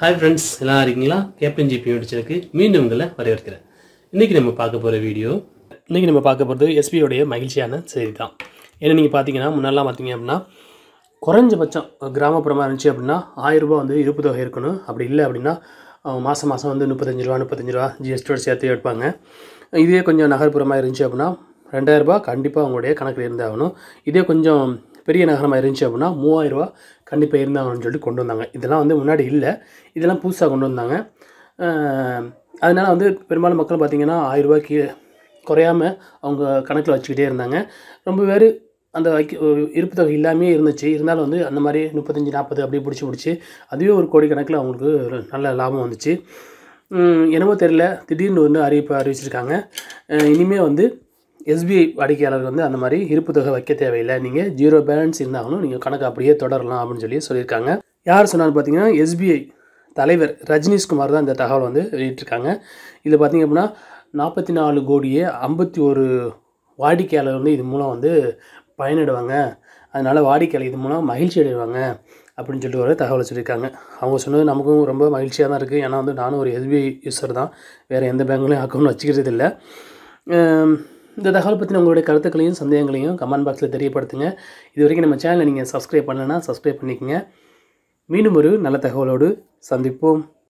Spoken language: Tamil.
ஹாய் ஃப்ரெண்ட்ஸ் எல்லாம் இருக்கீங்களா கேப்டன் ஜிபி முடிச்சிருக்கு மீண்டும் உங்களை வரவேற்கிறேன் இன்றைக்கி நம்ம பார்க்க போகிற வீடியோ இன்றைக்கி நம்ம பார்க்க போகிறது எஸ்பியோடைய மகிழ்ச்சியான செய்தி தான் ஏன்னா நீங்கள் பார்த்தீங்கன்னா முன்னெல்லாம் பார்த்தீங்க அப்படின்னா குறைஞ்சபட்சம் கிராமப்புறமாக இருந்துச்சு அப்படின்னா ரூபா வந்து இருப்பு தொகை இருக்கணும் அப்படி இல்லை அப்படின்னா மாதம் மாதம் வந்து முப்பத்தஞ்சு ரூபா முப்பத்தஞ்சு ரூபா ஜிஎஸ்டியோட சேர்த்து எடுப்பாங்க இதே கொஞ்சம் நகர்ப்புறமாக இருந்துச்சு அப்படின்னா ரெண்டாயிரரூபா கண்டிப்பாக அவங்களுடைய கணக்கில் இருந்தாகணும் இதே கொஞ்சம் பெரிய நகரமாக இருந்துச்சு அப்படின்னா ரூபா கண்டிப்பாக இருந்தாங்கன்னு சொல்லிட்டு கொண்டு வந்தாங்க இதெல்லாம் வந்து முன்னாடி இல்லை இதெல்லாம் புதுசாக கொண்டு வந்தாங்க அதனால் வந்து பெரும்பாலும் மக்கள் பார்த்திங்கன்னா ஆயிரரூவா கீழே குறையாமல் அவங்க கணக்கில் வச்சுக்கிட்டே இருந்தாங்க ரொம்ப பேர் அந்த வைக்க இருப்பு தொகை இல்லாமே இருந்துச்சு இருந்தாலும் வந்து அந்த மாதிரி முப்பத்தஞ்சு நாற்பது அப்படியே பிடிச்சி பிடிச்சி அதுவே ஒரு கோடிக்கணக்கில் அவங்களுக்கு நல்ல லாபம் வந்துச்சு என்னவோ தெரில திடீர்னு வந்து அறிவிப்பு அறிவிச்சிருக்காங்க இனிமேல் வந்து எஸ்பிஐ வாடிக்கையாளர் வந்து அந்த மாதிரி இருப்பு தொகை வைக்க தேவையில்லை நீங்கள் ஜீரோ பேலன்ஸ் இருந்தாலும் நீங்கள் கணக்கு அப்படியே தொடரலாம் அப்படின்னு சொல்லி சொல்லியிருக்காங்க யார் சொன்னாலும் பார்த்தீங்கன்னா எஸ்பிஐ தலைவர் ரஜினிஷ்குமார் தான் இந்த தகவல் வந்து வெளியிட்டிருக்காங்க இதில் பார்த்தீங்க அப்படின்னா நாற்பத்தி நாலு கோடியே ஐம்பத்தி ஒரு வாடிக்கையாளர் வந்து இது மூலம் வந்து பயனிடுவாங்க அதனால் வாடிக்கையாளர் இது மூலம் மகிழ்ச்சி அடைவாங்க அப்படின்னு சொல்லிட்டு ஒரு தகவலை சொல்லியிருக்காங்க அவங்க சொன்னது நமக்கும் ரொம்ப மகிழ்ச்சியாக தான் இருக்குது ஏன்னா வந்து நானும் ஒரு எஸ்பிஐ யூஸர் தான் வேறு எந்த பேங்க்லையும் அக்கௌண்ட் வச்சுக்கிறது இல்லை இந்த தகவல் பற்றின உங்களுடைய கருத்துக்களையும் சந்தேகங்களையும் கமெண்ட் பாக்ஸில் தெரியப்படுத்துங்க இது வரைக்கும் நம்ம சேனலை நீங்கள் சப்ஸ்கிரைப் பண்ணலைன்னா சப்ஸ்கிரைப் பண்ணிக்கோங்க மீண்டும் ஒரு நல்ல தகவலோடு சந்திப்போம்